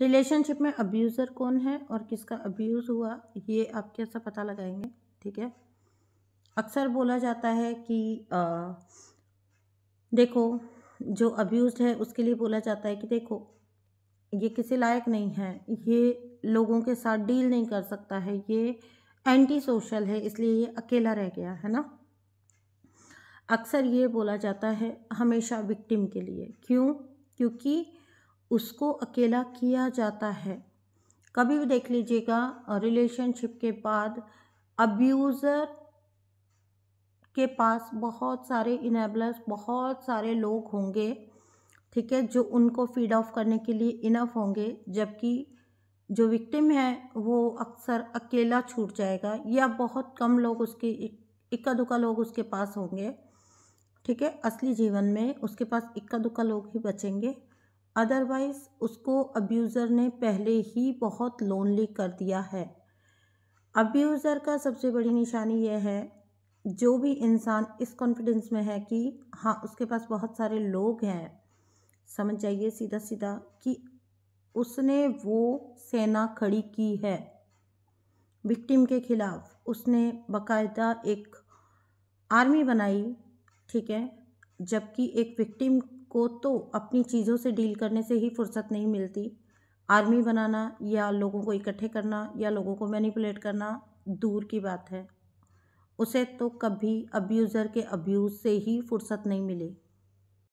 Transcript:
relationship में abuser कौन है और किसका अब्यूज़ हुआ ये आप कैसा पता लगाएंगे ठीक है अक्सर बोला जाता है कि आ, देखो जो अब्यूज़ है उसके लिए बोला जाता है कि देखो ये किसी लायक नहीं है ये लोगों के साथ डील नहीं कर सकता है ये एंटी सोशल है इसलिए ये अकेला रह गया है ना अक्सर ये बोला जाता है हमेशा विक्टिम के लिए क्यों क्योंकि उसको अकेला किया जाता है कभी भी देख लीजिएगा रिलेशनशिप के बाद अब्यूज़र के पास बहुत सारे इनेबलर्स बहुत सारे लोग होंगे ठीक है जो उनको फीड ऑफ करने के लिए इनफ होंगे जबकि जो विक्टिम है वो अक्सर अकेला छूट जाएगा या बहुत कम लोग उसके इक्का दुक्का लोग उसके पास होंगे ठीक है असली जीवन में उसके पास इक्का दुक्का लोग ही बचेंगे अदरवाइज़ उसको अब्यूज़र ने पहले ही बहुत लोनली कर दिया है अब्यूज़र का सबसे बड़ी निशानी यह है जो भी इंसान इस कॉन्फिडेंस में है कि हाँ उसके पास बहुत सारे लोग हैं समझ जाइए सीधा सीधा कि उसने वो सेना खड़ी की है विक्टिम के ख़िलाफ़ उसने बकायदा एक आर्मी बनाई ठीक है जबकि एक विक्टिम को तो अपनी चीज़ों से डील करने से ही फुर्सत नहीं मिलती आर्मी बनाना या लोगों को इकट्ठे करना या लोगों को मैनिपुलेट करना दूर की बात है उसे तो कभी अब्यूज़र के अब्यूज़ से ही फुर्सत नहीं मिली